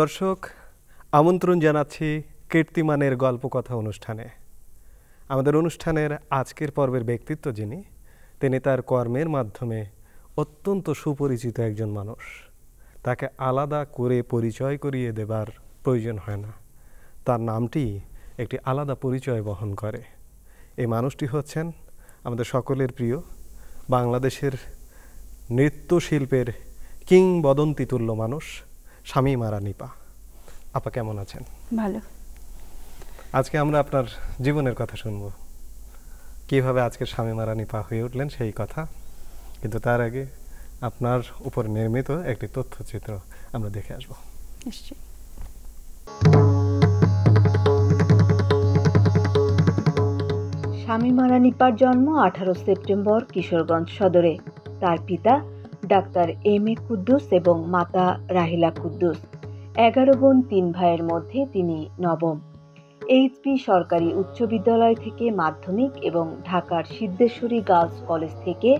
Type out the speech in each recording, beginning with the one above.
দর্শক আমন্ত্রণ জানাচ্ছি কীর্তিমানের গল্পকথা অনুষ্ঠানে আমাদের অনুষ্ঠানের আজকের পর্বের ব্যক্তিত্ব যিনি তিনি তার কর্মের মাধ্যমে অত্যন্ত সুপরিচিত একজন মানুষ তাকে আলাদা করে পরিচয় করিয়ে দেবার প্রয়োজন হয় না তার নামটি একটি আলাদা পরিচয় বহন করে এই মানুষটি হচ্ছেন আমাদের সকলের প্রিয় বাংলাদেশের নৃত্যশিল্পের কিংবদন্তিতুল্য মানুষ স্বামী মারা নিপা আপা কেমন আছেন ভালো আজকে আমরা আপনার জীবনের কথা শুনব কিভাবে আজকে স্বামী মারা নিপা হয়ে উঠলেন সেই কথা কিন্তু তার আগে আপনার উপর নির্মিত একটি তথ্যচিত্র আমরা দেখে আসবো নিশ্চয়ই স্বামী মারা নিপার জন্ম আঠারো সেপ্টেম্বর কিশোরগঞ্জ সদরে তার পিতা ডাক্তার এম এ কুদ্দুস এবং মাতা রাহিলা কুদ্দুস এগারো বোন তিন ভাইয়ের মধ্যে তিনি নবম এইচপি সরকারি উচ্চ বিদ্যালয় থেকে মাধ্যমিক এবং ঢাকার সিদ্ধেশ্বরী গার্লস কলেজ থেকে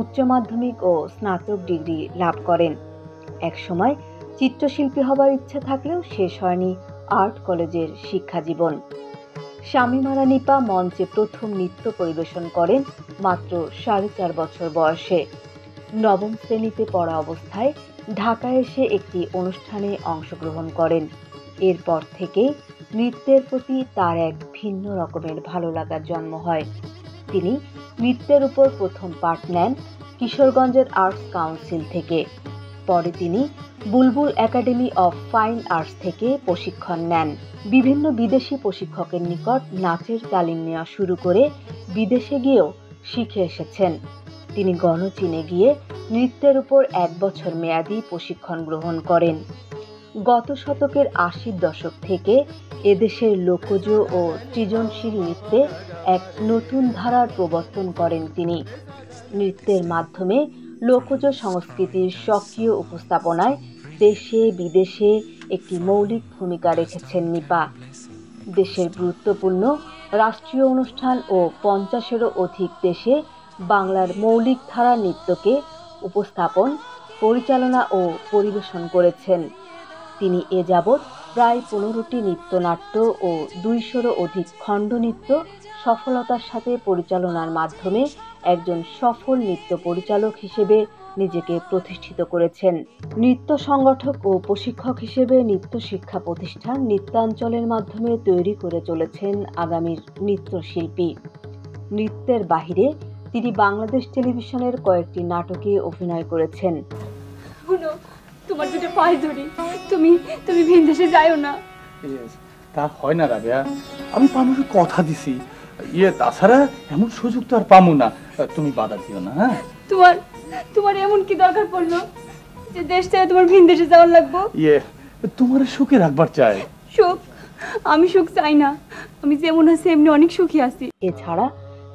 উচ্চ মাধ্যমিক ও স্নাতক ডিগ্রি লাভ করেন একসময় চিত্রশিল্পী হবার ইচ্ছা থাকলেও শেষ হয়নি আর্ট কলেজের শিক্ষাজীবন স্বামীমারা নিপা মঞ্চে প্রথম নৃত্য পরিবেশন করেন মাত্র সাড়ে চার বছর বয়সে নবম শ্রেণীতে পড়া অবস্থায় ঢাকা এসে একটি অনুষ্ঠানে অংশগ্রহণ করেন এরপর থেকে নৃত্যের প্রতি তার এক ভিন্ন রকমের ভালো লাগার জন্ম হয় তিনি নৃত্যের উপর প্রথম পাঠ নেন কিশোরগঞ্জের আর্টস কাউন্সিল থেকে পরে তিনি Bulbul academy of fine arts থেকে প্রশিক্ষণ নেন বিভিন্ন বিদেশি প্রশিক্ষকের নিকট নাচের তালিম নেওয়া শুরু করে বিদেশে গিয়েও শিখে এসেছেন তিনি গণচীনে গিয়ে নৃত্যের উপর এক বছর মেয়াদি প্রশিক্ষণ গ্রহণ করেন গত শতকের আশির দশক থেকে এদেশের লোকজ ও সৃজনশীল নৃত্যে এক নতুন ধারার প্রবর্তন করেন তিনি নৃত্যের মাধ্যমে লোকজ সংস্কৃতির সক্রিয় উপস্থাপনায় দেশে বিদেশে একটি মৌলিক ভূমিকা রেখেছেন নিপা দেশের গুরুত্বপূর্ণ রাষ্ট্রীয় অনুষ্ঠান ও পঞ্চাশেরও অধিক দেশে বাংলার মৌলিক ধারা নৃত্যকে উপস্থাপন পরিচালনা ও পরিবেশন করেছেন তিনি এ যাবৎ প্রায় পনেরোটি নৃত্যনাট্য ও দুইশোরও অধিক খণ্ড নৃত্য সফলতার সাথে পরিচালনার মাধ্যমে একজন সফল নৃত্য পরিচালক হিসেবে নিজেকে প্রতিষ্ঠিত করেছেন নৃত্য সংগঠক ও প্রশিক্ষক হিসেবে নৃত্য শিক্ষা প্রতিষ্ঠান নৃত্যাঞ্চলের মাধ্যমে তৈরি করে চলেছেন আগামীর নৃত্যশিল্পী নৃত্যের বাহিরে তিনি বাংলাদেশ টেলিভিশনের কয়েকটি নাটকে অভিনয় করেছেন শুনো তোমার দুটো পায়ে ধরি তুমি তুমি দেশে যাইও না তা হয় না রাবেয়া আমি পামুকে কথা দিছি ইয়ে তাছাড়া এমন সুযোগ তো আর পামু না তুমি বাধা দিও না হ্যাঁ তোমার তোমার এমন কি দরকার পড়লো যে দেশ ছেড়ে তোমার ভিন দেশে যাওয়ার লাগবো ইয়ে তোমার সুখে রাখবার চায় সুখ আমি সুখ চাই না আমি যেমন আছি এমনি অনেক সুখী আছি এছাড়া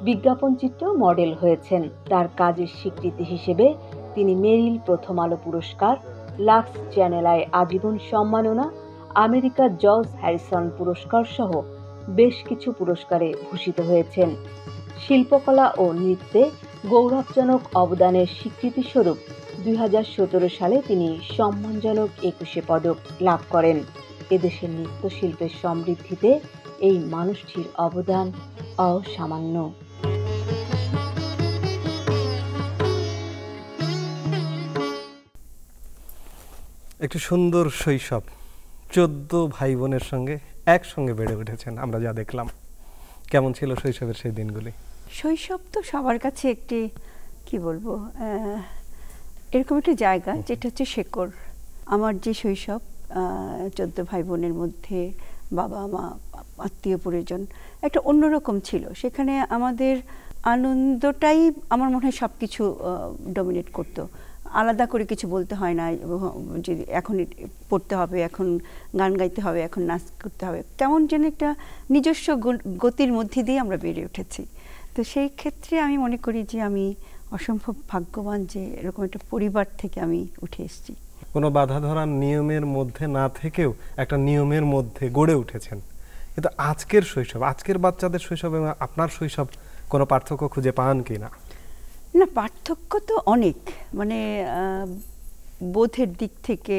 বিজ্ঞাপন চিত্র মডেল হয়েছেন তার কাজের স্বীকৃতি হিসেবে তিনি মেরিল প্রথম আলো পুরস্কার লাক্স চ্যানেলায় আজীবন সম্মাননা আমেরিকা জর্জ হ্যারিসন পুরস্কার সহ বেশ কিছু পুরস্কারে ভূষিত হয়েছেন শিল্পকলা ও নৃত্যে গৌরবজনক অবদানের স্বীকৃতিস্বরূপ দুই হাজার সালে তিনি সম্মানজনক একুশে পদক লাভ করেন এদেশের নৃত্যশিল্পের সমৃদ্ধিতে এই মানুষটির অবদান অসামান্য একটি সুন্দর শৈশব চোদ্দ ভাই বোনের সঙ্গে একসঙ্গে বেড়ে উঠেছেন আমরা যা দেখলাম কেমন ছিল শৈশবের সেই দিনগুলি শৈশব তো সবার কাছে একটি কি বলবো এরকম একটি জায়গা যেটা হচ্ছে শেকর আমার যে শৈশব চোদ্দ ভাই বোনের মধ্যে বাবা মা আত্মীয় পরিজন একটা অন্যরকম ছিল সেখানে আমাদের আনন্দটাই আমার মনে হয় সব কিছু ডমিনেট করতো আলাদা করে কিছু বলতে হয় না যে এখন পড়তে হবে এখন গান গাইতে হবে এখন নাচ করতে হবে তেমন যেন একটা নিজস্ব গতির মধ্যে দিয়ে আমরা বেড়ে উঠেছি তো সেই ক্ষেত্রে আমি মনে করি যে আমি অসম্ভব ভাগ্যবান যে এরকম একটা পরিবার থেকে আমি উঠে এসেছি কোনো বাধা ধরার নিয়মের মধ্যে না থেকেও একটা নিয়মের মধ্যে গড়ে উঠেছেন কিন্তু আজকের শৈশব আজকের বাচ্চাদের শৈশব এবং আপনার শৈশব কোনো পার্থক্য খুঁজে পান কি না না পার্থক্য তো অনেক মানে বোধের দিক থেকে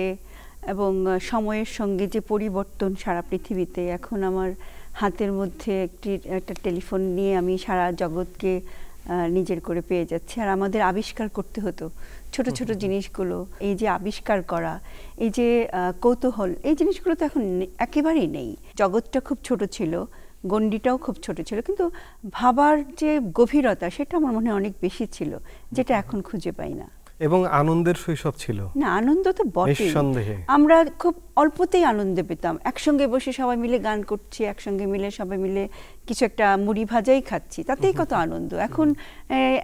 এবং সময়ের সঙ্গে যে পরিবর্তন সারা পৃথিবীতে এখন আমার হাতের মধ্যে একটি একটা টেলিফোন নিয়ে আমি সারা জগৎকে নিজের করে পেয়ে যাচ্ছি আর আমাদের আবিষ্কার করতে হতো ছোট ছোট জিনিসগুলো এই যে আবিষ্কার করা এই যে কৌতূহল এই জিনিসগুলো তো এখন একেবারেই নেই জগৎটা খুব ছোট ছিল গণ্ডিটাও খুব ছোট ছিল কিন্তু ভাবার যে গভীরতা সেটা আমার মনে অনেক বেশি ছিল যেটা এখন খুঁজে পাই না এবং আনন্দের শৈশব ছিল না আনন্দ তো বটেই আমরা খুব অল্পতেই আনন্দে পেতাম একসঙ্গে বসে সবাই মিলে গান করছি একসঙ্গে মিলে সবাই মিলে কিছু একটা মুড়ি ভাজাই খাচ্ছি তাতেই কত আনন্দ এখন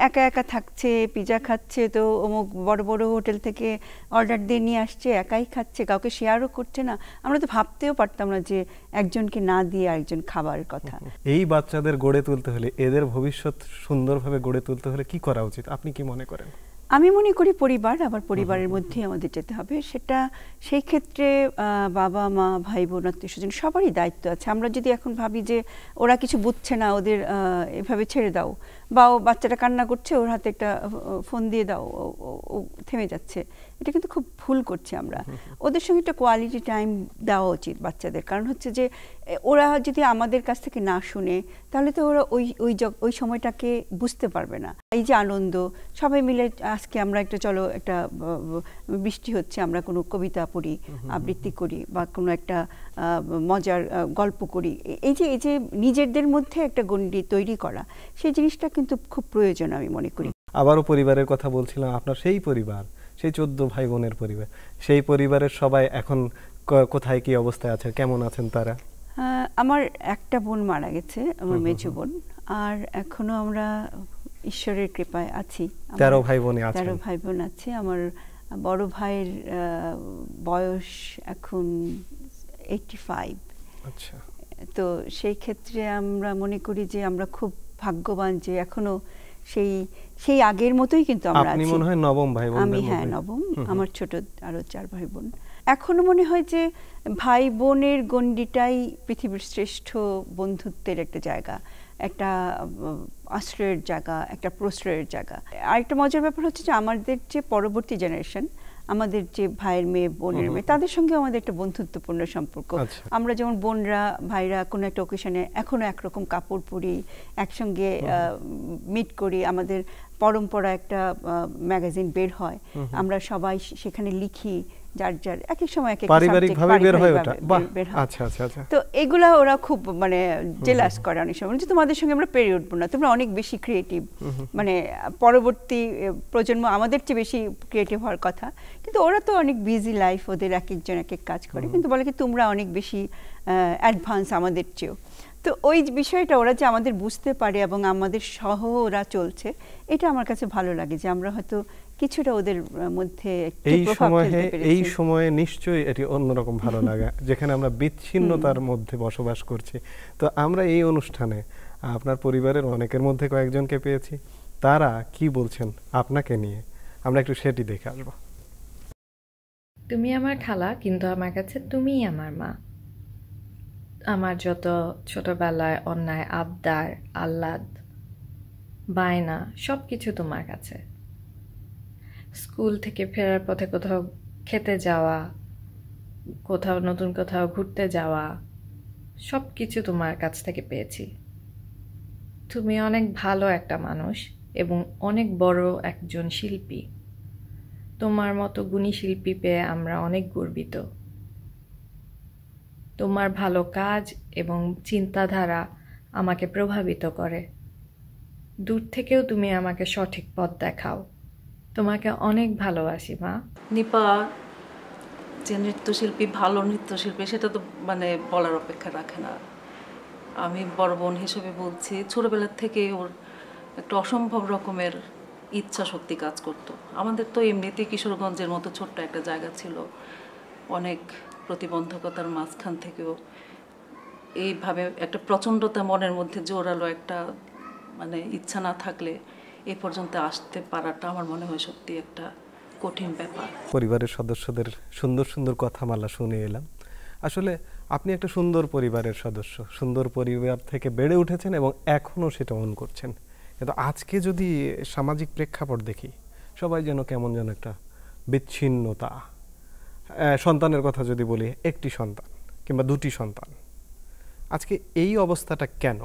একা একা থাকছে পিজা খাচ্ছে তো অমুক বড় বড় হোটেল থেকে অর্ডার দিয়ে নিয়ে আসছে একাই খাচ্ছে কাউকে শেয়ারও করছে না আমরা তো ভাবতেও পারতাম না যে একজনকে না দিয়ে একজন খাবার কথা এই বাচ্চাদের গড়ে তুলতে হলে এদের ভবিষ্যৎ সুন্দরভাবে গড়ে তুলতে হলে কি করা উচিত আপনি কি মনে করেন আমি মনে করি পরিবার আবার পরিবারের মধ্যে আমাদের যেতে হবে সেটা সেই ক্ষেত্রে বাবা মা ভাই বোন আত্মীয় স্বজন সবারই দায়িত্ব আছে আমরা যদি এখন ভাবি যে ওরা কিছু বুঝছে না ওদের এভাবে ছেড়ে দাও বা ও বাচ্চাটা কান্না করছে ওর হাতে একটা ফোন দিয়ে দাও ও থেমে যাচ্ছে এটা কিন্তু খুব ভুল করছি আমরা ওদের সঙ্গে একটা কোয়ালিটি টাইম দেওয়া উচিত বাচ্চাদের কারণ হচ্ছে যে ওরা যদি আমাদের কাছ থেকে না শুনে তাহলে তো ওরা ওই ওই ওই সময়টাকে বুঝতে পারবে না এই যে আনন্দ সবাই মিলে আজকে আমরা একটা চলো একটা বৃষ্টি হচ্ছে আমরা কোনো কবিতা পড়ি আবৃত্তি করি বা কোনো একটা মজার গল্প করি এই যে এই যে নিজেদের মধ্যে একটা গণ্ডি তৈরি করা সেই জিনিসটা কিন্তু খুব প্রয়োজন আমি মনে করি আবারও পরিবারের কথা বলছিলাম আপনার সেই পরিবার সেই চোদ্দ ভাই বোনের পরিবার সেই পরিবারের সবাই এখন কোথায় কি অবস্থায় আছে কেমন আছেন তারা আমার একটা বোন মারা গেছে আমার মেজো বোন আর এখনো আমরা ঈশ্বরের কৃপায় আছি তেরো ভাই বোন তেরো ভাই বোন আছে আমার বড় ভাইয়ের বয়স এখন এইটি ফাইভ আচ্ছা তো সেই ক্ষেত্রে আমরা মনে করি যে আমরা খুব ভাগ্যবান যে এখনো সেই সেই আগের মতোই কিন্তু আমরা আপনি মনে হয় নবম ভাই বোন আমি হ্যাঁ নবম আমার ছোট আরো চার ভাই বোন এখনো মনে হয় যে ভাই বোনের গণ্ডিটাই পৃথিবীর শ্রেষ্ঠ বন্ধুত্বের একটা জায়গা একটা আশ্রয়ের জায়গা একটা প্রশ্রয়ের জায়গা আরেকটা মজার ব্যাপার হচ্ছে যে আমাদের যে পরবর্তী জেনারেশন আমাদের যে ভাইয়ের মেয়ে বোনের মেয়ে তাদের সঙ্গে আমাদের একটা বন্ধুত্বপূর্ণ সম্পর্ক আচ্ছা। আমরা যেমন বোনরা ভাইরা কোনো একটা অকেশনে এখনো একরকম কাপড় পরি একসঙ্গে মিট করি আমাদের পরম্পরা একটা ম্যাগাজিন বের হয় আমরা সবাই সেখানে লিখি যার যার এক এক সময় এক এক বের হয় ওটা আচ্ছা আচ্ছা আচ্ছা তো এগুলা ওরা খুব মানে জেলাস করে অনেক সময় যে তোমাদের সঙ্গে আমরা পেরে উঠবো না তোমরা অনেক বেশি ক্রিয়েটিভ মানে পরবর্তী প্রজন্ম আমাদের চেয়ে বেশি ক্রিয়েটিভ হওয়ার কথা কিন্তু ওরা তো অনেক বিজি লাইফ ওদের এক একজন এক এক কাজ করে কিন্তু বলে কি তোমরা অনেক বেশি অ্যাডভান্স আমাদের চেয়েও তো ওই বিষয়টা ওরা যে আমাদের বুঝতে পারে এবং আমাদের সহ ওরা চলছে এটা আমার কাছে ভালো লাগে যে আমরা হয়তো কিছুটা ওদের মধ্যে এই সময়ে এই সময়ে নিশ্চয়ই এটি অন্যরকম ভালো লাগা যেখানে আমরা বিচ্ছিন্নতার মধ্যে বসবাস করছি তো আমরা এই অনুষ্ঠানে আপনার পরিবারের অনেকের মধ্যে কয়েকজনকে পেয়েছি তারা কি বলছেন আপনাকে নিয়ে আমরা একটু সেটি দেখে আসবো তুমি আমার খালা কিন্তু আমার কাছে তুমি আমার মা আমার যত ছোটবেলায় অন্যায় আবদার আহ্লাদ বায়না সব কিছু তোমার কাছে স্কুল থেকে ফেরার পথে কোথাও খেতে যাওয়া কোথাও নতুন কোথাও ঘুরতে যাওয়া সব কিছু তোমার কাছ থেকে পেয়েছি তুমি অনেক ভালো একটা মানুষ এবং অনেক বড় একজন শিল্পী তোমার মতো গুণী শিল্পী পেয়ে আমরা অনেক গর্বিত তোমার ভালো কাজ এবং চিন্তাধারা আমাকে প্রভাবিত করে দূর থেকেও তুমি আমাকে সঠিক পথ দেখাও তোমাকে অনেক ভালোবাসি মা নিপা যে নৃত্যশিল্পী ভালো নৃত্যশিল্পী সেটা তো মানে বলার অপেক্ষা রাখে না আমি বড় বোন হিসেবে বলছি ছোটোবেলার থেকে ওর একটা অসম্ভব রকমের ইচ্ছা শক্তি কাজ করত। আমাদের তো এমনিতে কিশোরগঞ্জের মতো ছোট্ট একটা জায়গা ছিল অনেক প্রতিবন্ধকতার মাঝখান থেকেও এইভাবে একটা প্রচণ্ডতা মনের মধ্যে জোরালো একটা মানে ইচ্ছা না থাকলে এ পর্যন্ত আসতে পারাটা আমার মনে হয় সত্যি একটা কঠিন ব্যাপার পরিবারের সদস্যদের সুন্দর সুন্দর কথা মালা শুনে এলাম আসলে আপনি একটা সুন্দর পরিবারের সদস্য সুন্দর পরিবার থেকে বেড়ে উঠেছেন এবং এখনও সেটা অন করছেন কিন্তু আজকে যদি সামাজিক প্রেক্ষাপট দেখি সবাই যেন কেমন যেন একটা বিচ্ছিন্নতা সন্তানের কথা যদি বলি একটি সন্তান কিংবা দুটি সন্তান আজকে এই অবস্থাটা কেন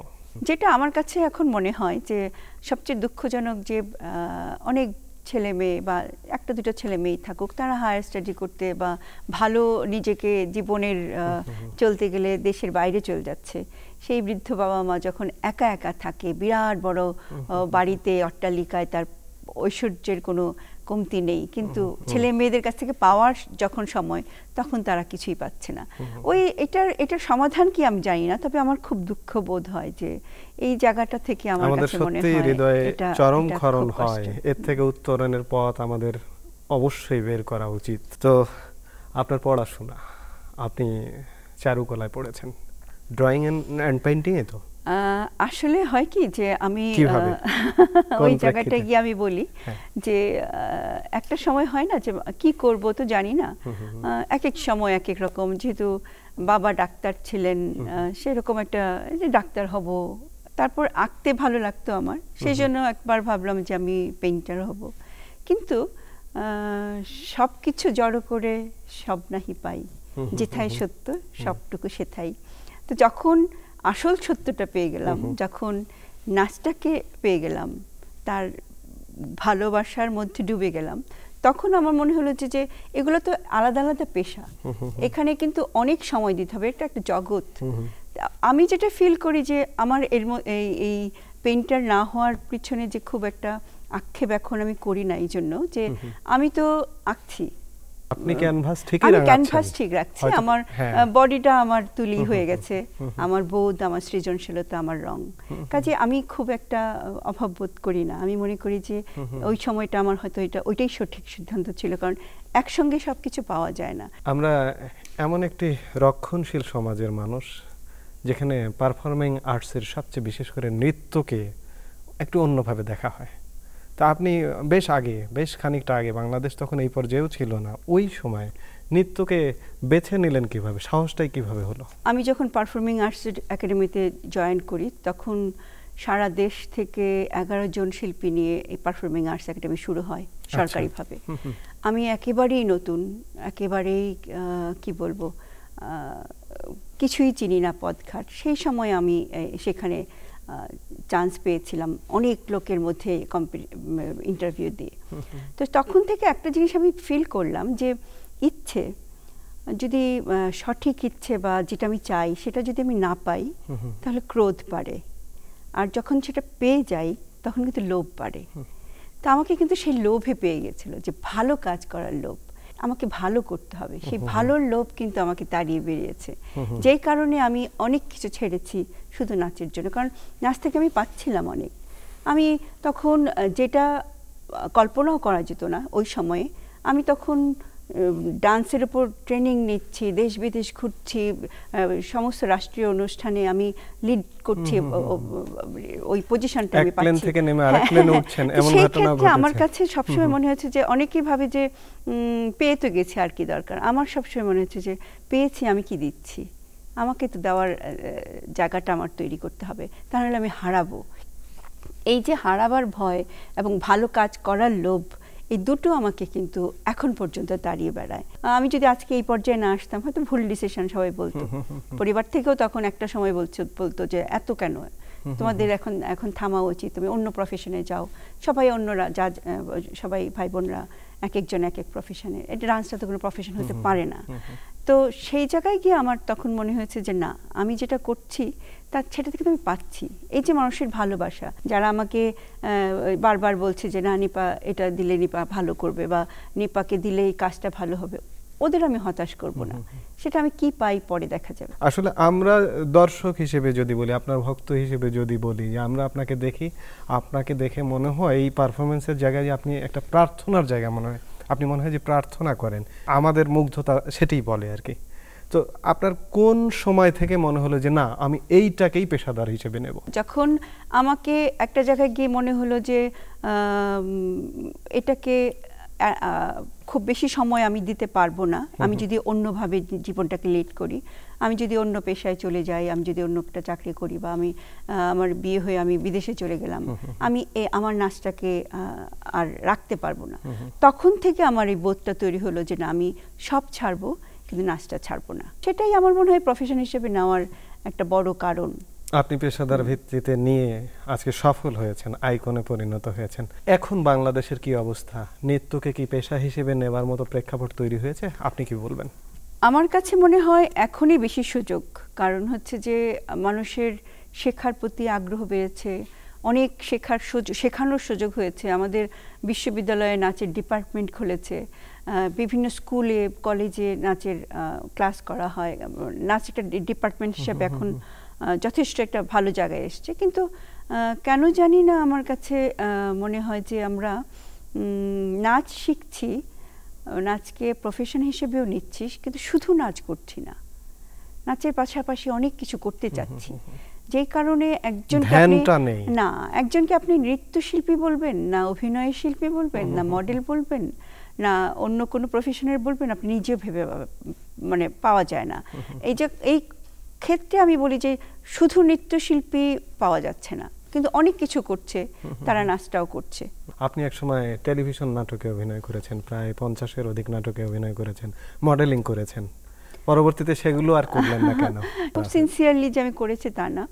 যেটা আমার কাছে এখন মনে হয় যে সবচেয়ে দুঃখজনক যে অনেক ছেলে মেয়ে বা একটা দুটো ছেলে মেয়েই থাকুক তারা হায়ার স্টাডি করতে বা ভালো নিজেকে জীবনের চলতে গেলে দেশের বাইরে চলে যাচ্ছে সেই বৃদ্ধ বাবা মা যখন একা একা থাকে বিরাট বড় বাড়িতে অট্টালিকায় তার ঐশ্বর্যের কোনো কমতি নেই কিন্তু ছেলে মেয়েদের কাছ থেকে পাওয়ার যখন সময় তখন তারা কিছুই পাচ্ছে না ওই এটার এটার সমাধান কি আমি জানি না তবে আমার খুব দুঃখ বোধ হয় যে এই জায়গাটা থেকে আমার কাছে মনে হয় চরম খরণ হয় এর থেকে উত্তরণের পথ আমাদের অবশ্যই বের করা উচিত তো আপনার পড়াশোনা আপনি চারুকলায় পড়েছেন ড্রয়িং অ্যান্ড এ তো আসলে হয় কি যে আমি ওই জায়গাটা গিয়ে আমি বলি হ্যাঁ। যে একটা সময় হয় না যে কি করব তো জানি না এক এক সময় এক এক রকম যেহেতু বাবা ডাক্তার ছিলেন সেরকম একটা যে ডাক্তার হব তারপর আঁকতে ভালো লাগতো আমার সেই জন্য একবার ভাবলাম যে আমি পেইন্টার হব কিন্তু সব কিছু জড়ো করে সব নাহি পাই যেথায় সত্য সবটুকু সেথাই তো যখন আসল সত্যটা পেয়ে গেলাম যখন নাচটাকে পেয়ে গেলাম তার ভালোবাসার মধ্যে ডুবে গেলাম তখন আমার মনে হলো যে যে এগুলো তো আলাদা আলাদা পেশা এখানে কিন্তু অনেক সময় দিতে হবে এটা একটা জগৎ আমি যেটা ফিল করি যে আমার এর এই পেন্টার না হওয়ার পিছনে যে খুব একটা আক্ষেপ এখন আমি করি না এই জন্য যে আমি তো আঁকছি আপনি ক্যানভাস ঠিকই রাখছেন আমি ক্যানভাস ঠিক রাখছি আমার বডিটা হ্যাঁ। আমার তুলি হয়ে গেছে আমার বোধ আমার সৃজনশীলতা আমার রং কাজে আমি খুব একটা অভাব বোধ করি না আমি মনে করি যে ওই সময়টা আমার হয়তো এটা ওইটাই সঠিক সিদ্ধান্ত ছিল কারণ একসঙ্গে সবকিছু পাওয়া যায় না আমরা এমন একটি রক্ষণশীল সমাজের মানুষ যেখানে পারফর্মিং আর্টসের সবচেয়ে বিশেষ করে নৃত্যকে একটু অন্যভাবে দেখা হয় তা আপনি বেশ আগে বেশ খানিকটা আগে বাংলাদেশ তখন এই পর্যায়েও ছিল না ওই সময় নৃত্যকে বেছে নিলেন কিভাবে সাহসটাই কিভাবে হলো আমি যখন পারফর্মিং আর্টস একাডেমিতে জয়েন করি তখন সারা দেশ থেকে এগারো জন শিল্পী নিয়ে এই পারফর্মিং আর্টস একাডেমি শুরু হয় আচ্ছা। সরকারিভাবে আমি একেবারেই নতুন একেবারেই কি বলবো কিছুই চিনি না পদঘাট সেই সময় আমি সেখানে চান্স পেয়েছিলাম অনেক লোকের মধ্যে ইন্টারভিউ দিয়ে তো তখন থেকে একটা জিনিস আমি ফিল করলাম যে ইচ্ছে যদি সঠিক ইচ্ছে বা যেটা আমি চাই সেটা যদি আমি না পাই তাহলে ক্রোধ বাড়ে আর যখন সেটা পেয়ে যাই তখন কিন্তু লোভ বাড়ে তো আমাকে কিন্তু সেই লোভে পেয়ে গেছিলো যে ভালো কাজ করার লোভ আমাকে ভালো করতে হবে সেই ভালোর লোভ কিন্তু আমাকে তাড়িয়ে বেরিয়েছে যেই কারণে আমি অনেক কিছু ছেড়েছি শুধু নাচের জন্য কারণ নাচ থেকে আমি পাচ্ছিলাম অনেক আমি তখন যেটা কল্পনাও করা যেত না ওই সময়ে আমি তখন ডান্সের উপর ট্রেনিং নিচ্ছি দেশ বিদেশ ঘুরছি সমস্ত রাষ্ট্রীয় অনুষ্ঠানে আমি লিড করছি ওই পজিশনটা আমি পাচ্ছি থেকে নেমে আরেক প্লেনে উঠছেন এমন ঘটনা ঘটেছে আমার কাছে সবসময় মনে হয়েছে যে অনেকেই ভাবে যে পেয়ে তো গেছি আর কি দরকার আমার সবসময় মনে হচ্ছে যে পেয়েছি আমি কি দিচ্ছি আমাকে তো দেওয়ার জায়গাটা আমার তৈরি করতে হবে তাহলে আমি হারাবো এই যে হারাবার ভয় এবং ভালো কাজ করার লোভ এই দুটো আমাকে কিন্তু এখন পর্যন্ত দাঁড়িয়ে বেড়ায় আমি যদি আজকে এই পর্যায়ে না আসতাম হয়তো ভুল ডিসিশন সবাই বলতো পরিবার থেকেও তখন একটা সময় বলছো বলতো যে এত কেন তোমাদের এখন এখন থামা উচিত তুমি অন্য প্রফেশনে যাও সবাই অন্যরা যা সবাই ভাই বোনরা এক একজন এক এক প্রফেশনে এটা ডান্সটা তো কোনো প্রফেশন হতে পারে না তো সেই জায়গায় গিয়ে আমার তখন মনে হয়েছে যে না আমি যেটা করছি তা সেটা থেকে আমি পাচ্ছি এই যে মানুষের ভালোবাসা যারা আমাকে বারবার বলছে যে না নিপা এটা দিলে নিপা ভালো করবে বা নিপাকে দিলে এই কাজটা ভালো হবে ওদের আমি হতাশ করব না সেটা আমি কি পাই পরে দেখা যাবে আসলে আমরা দর্শক হিসেবে যদি বলি আপনার ভক্ত হিসেবে যদি বলি যে আমরা আপনাকে দেখি আপনাকে দেখে মনে হয় এই পারফরমেন্সের জায়গায় যে আপনি একটা প্রার্থনার জায়গা মনে হয় আপনি মনে হয় যে প্রার্থনা করেন আমাদের মুগ্ধতা সেটাই বলে আর কি তো আপনার কোন সময় থেকে মনে হলো যে না আমি এইটাকেই পেশাদার হিসেবে নেব যখন আমাকে একটা জায়গায় গিয়ে মনে হলো যে এটাকে খুব বেশি সময় আমি দিতে পারবো না আমি যদি অন্যভাবে জীবনটাকে লিড করি আমি যদি অন্য পেশায় চলে যাই আমি যদি অন্য একটা চাকরি করি বা আমি আমার বিয়ে হয়ে আমি বিদেশে চলে গেলাম আমি এ আমার নাচটাকে আর রাখতে পারবো না তখন থেকে আমার এই বোধটা তৈরি হলো যে না আমি সব ছাড়বো কিন্তু নাচটা ছাড়বো না সেটাই আমার মনে হয় প্রফেশন হিসেবে নেওয়ার একটা বড় কারণ আপনি পেশাদার ভিত্তিতে নিয়ে আজকে সফল হয়েছেন আইকনে পরিণত হয়েছেন এখন বাংলাদেশের কি অবস্থা নৃত্যকে কি পেশা হিসেবে নেবার মতো প্রেক্ষাপট তৈরি হয়েছে আপনি কি বলবেন আমার কাছে মনে হয় এখনই বেশি সুযোগ কারণ হচ্ছে যে মানুষের শেখার প্রতি আগ্রহ বেড়েছে অনেক শেখার সুযোগ শেখানোর সুযোগ হয়েছে আমাদের বিশ্ববিদ্যালয়ে নাচের ডিপার্টমেন্ট খুলেছে বিভিন্ন স্কুলে কলেজে নাচের ক্লাস করা হয় নাচের একটা ডিপার্টমেন্ট হিসাবে এখন যথেষ্ট একটা ভালো জায়গায় এসছে কিন্তু কেন জানি না আমার কাছে মনে হয় যে আমরা নাচ শিখছি নাচকে প্রফেশন হিসেবেও নিচ্ছি কিন্তু শুধু নাচ করছি না নাচের পাশাপাশি অনেক কিছু করতে চাচ্ছি যে কারণে একজন না একজনকে আপনি নৃত্যশিল্পী বলবেন না অভিনয় শিল্পী বলবেন না মডেল বলবেন না অন্য কোনো প্রফেশনের বলবেন আপনি নিজে ভেবে মানে পাওয়া যায় না এই যে এই ক্ষেত্রে আমি বলি যে শুধু নৃত্যশিল্পী পাওয়া যাচ্ছে না কিন্তু অনেক কিছু করছে তারা নাচটাও করছে আপনি সময় টেলিভিশন নাটকে অভিনয় করেছেন প্রায় পঞ্চাশের অধিক নাটকে অভিনয় করেছেন মডেলিং করেছেন পরবর্তীতে সেগুলো আর করলেন না কেন খুব সিনসিয়ারলি যে আমি করেছি তা না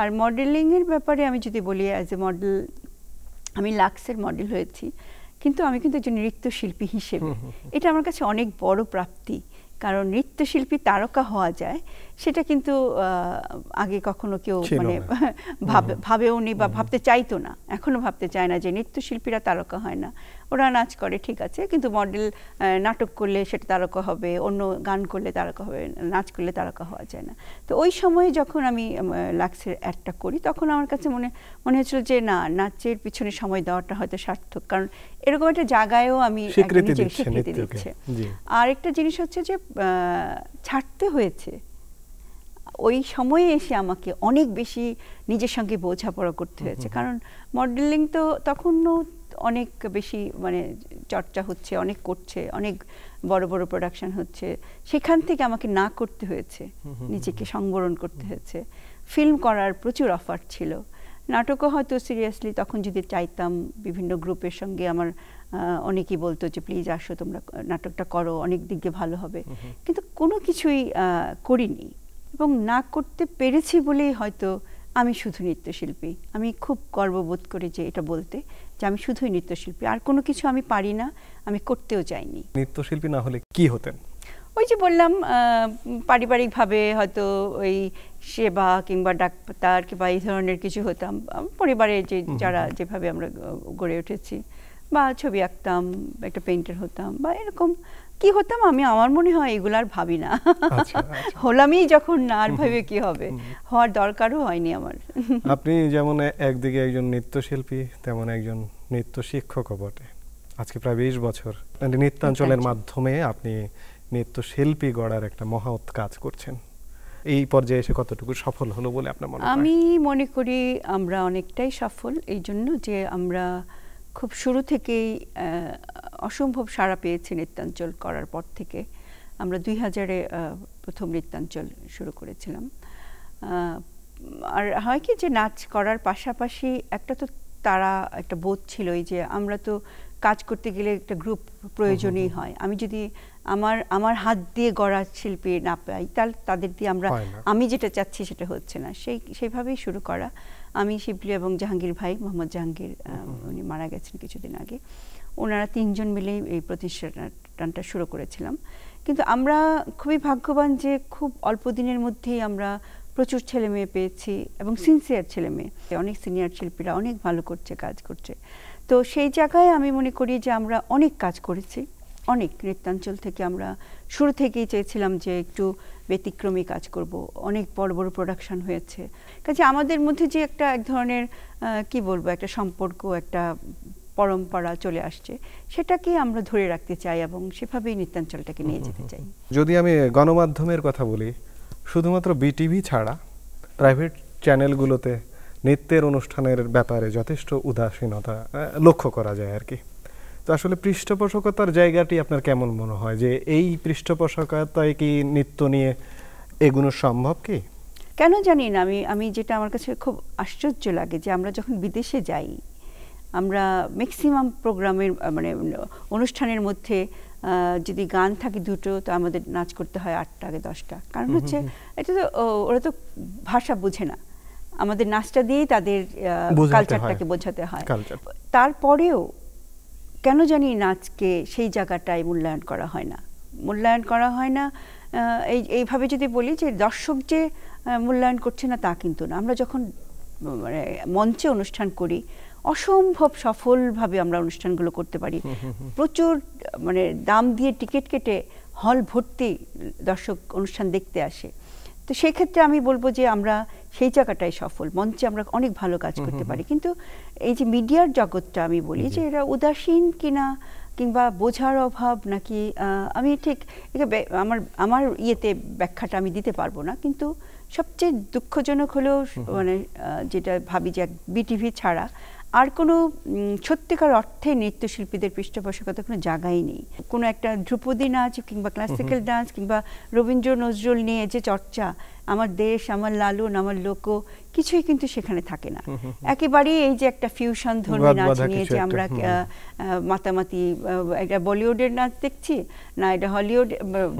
আর মডেলিংয়ের ব্যাপারে আমি যদি বলি অ্যাজ এ মডেল আমি লাক্সের মডেল হয়েছি কিন্তু আমি কিন্তু একজন নৃত্যশিল্পী হিসেবে এটা আমার কাছে অনেক বড় প্রাপ্তি কারণ নৃত্যশিল্পী তারকা হওয়া যায় সেটা কিন্তু আগে কখনো কেউ মানে ভাবেও নি বা ভাবতে চাইতো না এখনো ভাবতে চায় না যে নৃত্যশিল্পীরা তারকা হয় না ওরা নাচ করে ঠিক আছে কিন্তু মডেল নাটক করলে সেটা তারকা হবে অন্য গান করলে তারকা হবে নাচ করলে তারকা হওয়া যায় না তো ওই সময়ে যখন আমি লাক্সের অ্যাডটা করি তখন আমার কাছে মনে মনে হয়েছিল যে না নাচের পিছনে সময় দেওয়াটা হয়তো সার্থক কারণ এরকম একটা জায়গায়ও আমি স্বীকৃতি দিচ্ছে আর একটা জিনিস হচ্ছে যে ছাড়তে হয়েছে ওই সময়ে এসে আমাকে অনেক বেশি নিজের সঙ্গে বোঝাপড়া করতে হয়েছে কারণ মডেলিং তো তখনও অনেক বেশি মানে চর্চা হচ্ছে অনেক করছে অনেক বড় বড় প্রোডাকশন হচ্ছে সেখান থেকে আমাকে না করতে হয়েছে নিজেকে সংবরণ করতে হয়েছে ফিল্ম করার প্রচুর অফার ছিল নাটকও হয়তো সিরিয়াসলি তখন যদি চাইতাম বিভিন্ন গ্রুপের সঙ্গে আমার অনেকেই বলতো যে প্লিজ আসো তোমরা নাটকটা করো অনেক দিক দিয়ে ভালো হবে কিন্তু কোনো কিছুই করিনি এবং না করতে পেরেছি বলেই হয়তো আমি শুধু নৃত্যশিল্পী আমি খুব গর্ববোধ করি যে এটা বলতে যে আমি শুধুই নৃত্যশিল্পী আর কোনো কিছু আমি পারি না আমি করতেও চাইনি নৃত্যশিল্পী না হলে কি হতেন ওই যে বললাম পারিবারিকভাবে হয়তো ওই সেবা কিংবা ডাক্তার কিংবা এই ধরনের কিছু হতাম পরিবারে যে যারা যেভাবে আমরা গড়ে উঠেছি বা ছবি আঁকতাম একটা পেন্টার হতাম বা এরকম কি হতাম আমি আমার মনে হয় এগুলো আর ভাবি না আচ্ছা, আচ্ছা। হলামই যখন না আর ভাবে কি হবে হওয়ার দরকারও হয়নি আমার আপনি যেমন একদিকে একজন নৃত্যশিল্পী তেমন একজন নৃত্য শিক্ষকও বটে আজকে প্রায় বিশ বছর নৃত্যাঞ্চলের আচ্ছা, মাধ্যমে আপনি নৃত্যশিল্পী গড়ার একটা মহৎ কাজ করছেন এই পর্যায়ে এসে কতটুকু সফল হলো বলে আপনার মনে আমি মনে করি আমরা অনেকটাই সফল এই জন্য যে আমরা খুব শুরু থেকেই অসম্ভব সাড়া পেয়েছে নৃত্যাঞ্চল করার পর থেকে আমরা দুই হাজারে প্রথম নৃত্যাঞ্চল শুরু করেছিলাম আর হয় কি যে নাচ করার পাশাপাশি একটা তো তারা একটা বোধ ছিলই যে আমরা তো কাজ করতে গেলে একটা গ্রুপ প্রয়োজনই হয় আমি যদি আমার আমার হাত দিয়ে গড়া শিল্পী না পাই তাহলে তাদের দিয়ে আমরা আমি যেটা চাচ্ছি সেটা হচ্ছে না সেই সেইভাবেই শুরু করা আমি শিবলি এবং জাহাঙ্গীর ভাই মোহাম্মদ জাহাঙ্গীর উনি মারা গেছেন কিছুদিন আগে ওনারা তিনজন মিলেই এই প্রতিষ্ঠানটা শুরু করেছিলাম কিন্তু আমরা খুবই ভাগ্যবান যে খুব অল্প দিনের মধ্যেই আমরা প্রচুর ছেলে মেয়ে পেয়েছি এবং সিনসিয়ার ছেলে মেয়ে অনেক সিনিয়র শিল্পীরা অনেক ভালো করছে কাজ করছে তো সেই জায়গায় আমি মনে করি যে আমরা অনেক কাজ করেছি অনেক নৃত্যাঞ্চল থেকে আমরা শুরু থেকেই চেয়েছিলাম যে একটু ব্যতিক্রমী কাজ করব অনেক বড় বড় প্রোডাকশন হয়েছে কাজে আমাদের মধ্যে যে একটা এক ধরনের কি বলবো একটা সম্পর্ক একটা পরম্পরা চলে আসছে সেটাকে আমরা ধরে রাখতে চাই এবং সেভাবেই নৃত্যাঞ্চলটাকে নিয়ে যেতে চাই যদি আমি গণমাধ্যমের কথা বলি শুধুমাত্র বিটিভি ছাড়া প্রাইভেট চ্যানেলগুলোতে নৃত্যের অনুষ্ঠানের ব্যাপারে যথেষ্ট উদাসীনতা লক্ষ্য করা যায় আর কি তো আসলে পৃষ্ঠপোষকতার জায়গাটি আপনার কেমন মনে হয় যে এই পৃষ্ঠপোষকতায় কি নৃত্য নিয়ে এগুলো সম্ভব কি কেন জানি না আমি আমি যেটা আমার কাছে খুব আশ্চর্য লাগে যে আমরা যখন বিদেশে যাই আমরা ম্যাক্সিমাম প্রোগ্রামের মানে অনুষ্ঠানের মধ্যে যদি গান থাকে দুটো তো আমাদের নাচ করতে হয় আটটা আগে দশটা কারণ হচ্ছে এটা তো ওরা তো ভাষা বোঝে না আমাদের নাচটা দিয়েই তাদের কালচারটাকে বোঝাতে হয় তারপরেও কেন জানি নাচকে সেই জায়গাটায় মূল্যায়ন করা হয় না মূল্যায়ন করা হয় না এই এইভাবে যদি বলি যে দর্শক যে মূল্যায়ন করছে না তা কিন্তু না আমরা যখন মানে মঞ্চে অনুষ্ঠান করি অসম্ভব সফলভাবে আমরা অনুষ্ঠানগুলো করতে পারি প্রচুর মানে দাম দিয়ে টিকিট কেটে হল ভর্তি দর্শক অনুষ্ঠান দেখতে আসে তো সেক্ষেত্রে আমি বলবো যে আমরা সেই জায়গাটাই সফল মঞ্চে আমরা অনেক ভালো কাজ করতে পারি কিন্তু এই যে মিডিয়ার জগৎটা আমি বলি যে এরা উদাসীন কিনা কিংবা বোঝার অভাব নাকি আমি ঠিক আমার আমার ইয়েতে ব্যাখ্যাটা আমি দিতে পারবো না কিন্তু সবচেয়ে দুঃখজনক হলেও মানে যেটা ভাবি যে বিটিভি ছাড়া আর কোনো সত্যিকার অর্থে নৃত্যশিল্পীদের পৃষ্ঠপোষকতা কোনো জায়গাই নেই কোনো একটা ধ্রুপদী নাচ কিংবা ক্লাসিক্যাল ডান্স কিংবা রবীন্দ্র নজরুল নিয়ে যে চর্চা আমার দেশ আমার লালন আমার লোক কিছুই কিন্তু সেখানে থাকে না একেবারে এই যে একটা ফিউশন ধর্মী নাচ নিয়ে যে আমরা মাতামাতি এটা বলিউডের নাচ দেখছি না এটা হলিউড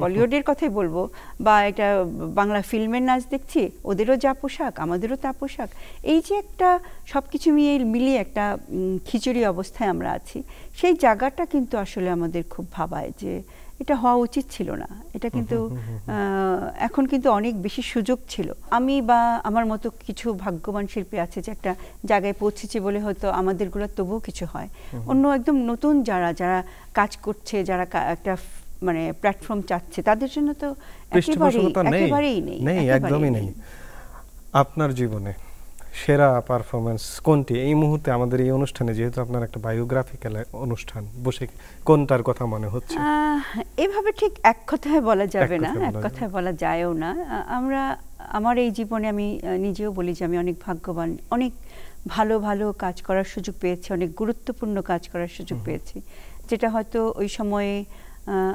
বলিউডের কথাই বলবো বা এটা বাংলা ফিল্মের নাচ দেখছি ওদেরও যা পোশাক আমাদেরও তা পোশাক এই যে একটা সব কিছু মিলিয়ে মিলিয়ে একটা খিচুড়ি অবস্থায় আমরা আছি সেই জায়গাটা কিন্তু আসলে আমাদের খুব ভাবায় যে এটা হওয়া উচিত ছিল না এটা কিন্তু এখন কিন্তু অনেক বেশি সুযোগ ছিল আমি বা আমার মতো কিছু ভাগ্যবান শিল্পী আছে যে একটা জায়গায় পৌঁছেছি বলে হয়তো আমাদেরগুলো তবুও কিছু হয় অন্য একদম নতুন যারা যারা কাজ করছে যারা একটা মানে প্ল্যাটফর্ম চাচ্ছে তাদের জন্য তো একেবারেই নেই একদমই নেই আপনার জীবনে সেরা পারফরমেন্স কোনটি এই মুহূর্তে আমাদের এই অনুষ্ঠানে যেহেতু আপনার একটা বায়োগ্রাফিক্যাল অনুষ্ঠান বসে কোনটার কথা মনে হচ্ছে এভাবে ঠিক এক কথায় বলা যাবে না এক কথায় বলা যায়ও না আমরা আমার এই জীবনে আমি নিজেও বলি যে আমি অনেক ভাগ্যবান অনেক ভালো ভালো কাজ করার সুযোগ পেয়েছি অনেক গুরুত্বপূর্ণ কাজ করার সুযোগ পেয়েছি যেটা হয়তো ওই সময়ে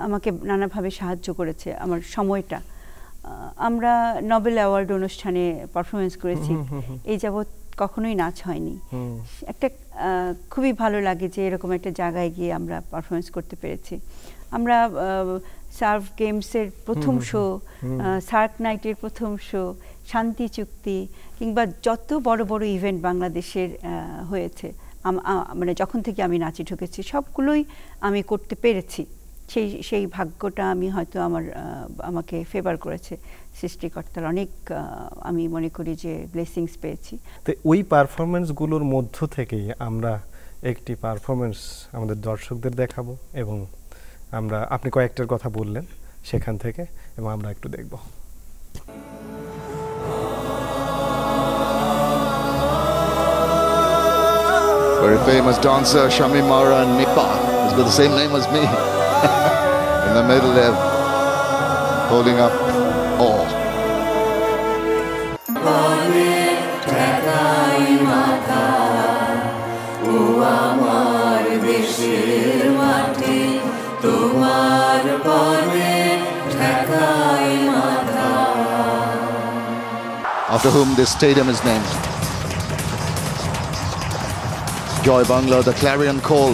আমাকে নানাভাবে সাহায্য করেছে আমার সময়টা আমরা নোবেল অ্যাওয়ার্ড অনুষ্ঠানে পারফরমেন্স করেছি এই যাবৎ কখনোই নাচ হয়নি একটা খুবই ভালো লাগে যে এরকম একটা জায়গায় গিয়ে আমরা পারফরমেন্স করতে পেরেছি আমরা সার্ভ গেমসের প্রথম শো সার্ক নাইটের প্রথম শো শান্তি চুক্তি কিংবা যত বড় বড় ইভেন্ট বাংলাদেশের হয়েছে মানে যখন থেকে আমি নাচে ঢুকেছি সবগুলোই আমি করতে পেরেছি সেই সেই ভাগ্যটা আমি হয়তো আমার আমাকে ফেভার করেছে সৃষ্টিকর্তার অনেক আমি মনে করি যে ব্লেসিংস পেয়েছি তো ওই পারফরমেন্সগুলোর মধ্য থেকেই আমরা একটি পারফরমেন্স আমাদের দর্শকদের দেখাবো এবং আমরা আপনি কয়েকটার কথা বললেন সেখান থেকে এবং আমরা একটু দেখব Very famous dancer Shamim Mara Nipa, who's got the same name as me. in the middle there, holding up all. after whom this stadium is named. Joy Bangla, the clarion call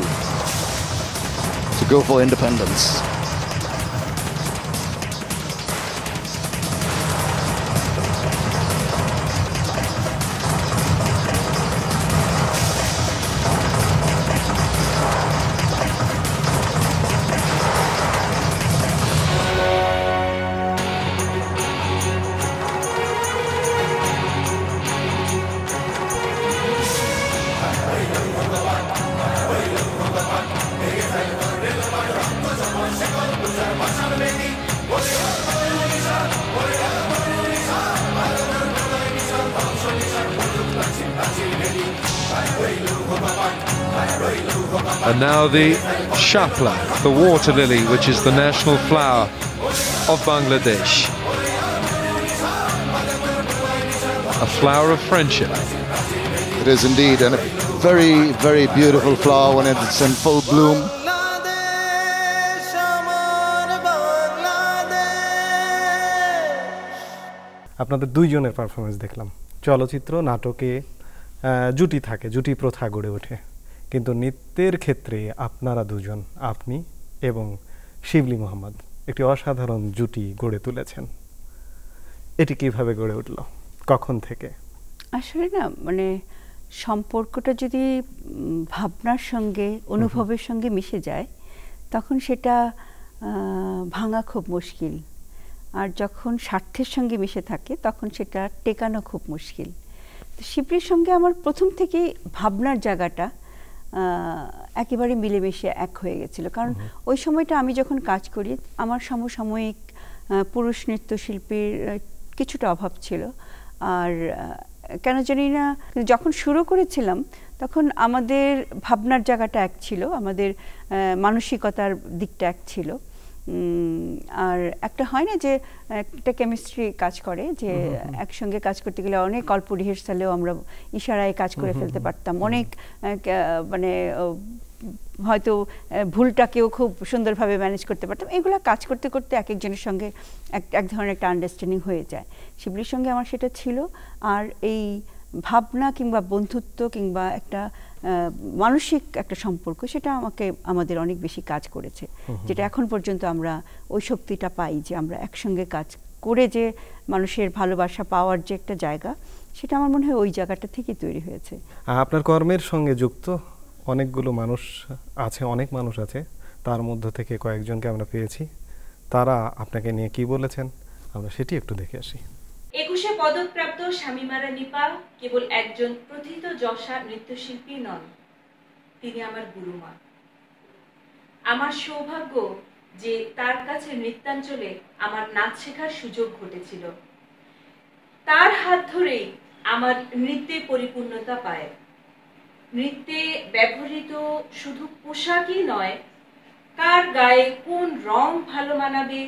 go for independence. are the shapla, the water lily, which is the national flower of Bangladesh. A flower of friendship. It is indeed, and a very, very beautiful flower when it's in full bloom. আপনাদের দুইজনের performance দেখলাম চলচ্চিত্র নাটকে জুটি থাকে জুটি প্রথা গড়ে ওঠে কিন্তু নৃত্যের ক্ষেত্রে আপনারা দুজন আপনি এবং শিবলি মোহাম্মদ একটি অসাধারণ জুটি গড়ে তুলেছেন এটি কিভাবে গড়ে উঠল কখন থেকে আসলে না মানে সম্পর্কটা যদি ভাবনার সঙ্গে অনুভবের সঙ্গে মিশে যায় তখন সেটা ভাঙা খুব মুশকিল আর যখন স্বার্থের সঙ্গে মিশে থাকে তখন সেটা টেকানো খুব মুশকিল শিবলির সঙ্গে আমার প্রথম থেকেই ভাবনার জায়গাটা একেবারে মিলেমিশে এক হয়ে গেছিল কারণ ওই সময়টা আমি যখন কাজ করি আমার সমসাময়িক পুরুষ নৃত্যশিল্পীর কিছুটা অভাব ছিল আর কেন জানি না যখন শুরু করেছিলাম তখন আমাদের ভাবনার জায়গাটা এক ছিল আমাদের মানসিকতার দিকটা এক ছিল আর একটা হয় না যে একটা কেমিস্ট্রি কাজ করে যে একসঙ্গে কাজ করতে গেলে অনেক অল্প রিহার্সালেও আমরা ইশারায় কাজ করে ফেলতে পারতাম অনেক মানে হয়তো ভুলটাকেও খুব সুন্দরভাবে ম্যানেজ করতে পারতাম এগুলো কাজ করতে করতে এক একজনের সঙ্গে এক এক ধরনের একটা আন্ডারস্ট্যান্ডিং হয়ে যায় শিবলির সঙ্গে আমার সেটা ছিল আর এই ভাবনা কিংবা বন্ধুত্ব কিংবা একটা মানসিক একটা সম্পর্ক সেটা আমাকে আমাদের অনেক বেশি কাজ করেছে যেটা এখন পর্যন্ত আমরা ওই শক্তিটা পাই যে আমরা একসঙ্গে কাজ করে যে মানুষের ভালোবাসা পাওয়ার যে একটা জায়গা সেটা আমার মনে হয় ওই জায়গাটা থেকেই তৈরি হয়েছে আপনার কর্মের সঙ্গে যুক্ত অনেকগুলো মানুষ আছে অনেক মানুষ আছে তার মধ্য থেকে কয়েকজনকে আমরা পেয়েছি তারা আপনাকে নিয়ে কি বলেছেন আমরা সেটি একটু দেখে আসি একুশে পদকপ্রাপ্ত স্বামীমারা নিপা কেবল একজন প্রথিত যশা নৃত্যশিল্পী নন তিনি আমার গুরুমা আমার সৌভাগ্য যে তার কাছে নৃত্যাঞ্চলে আমার নাচ শেখার সুযোগ ঘটেছিল তার হাত ধরেই আমার নৃত্যে পরিপূর্ণতা পায় নৃত্যে ব্যবহৃত শুধু পোশাকই নয় কার গায়ে কোন রং ভালো মানাবে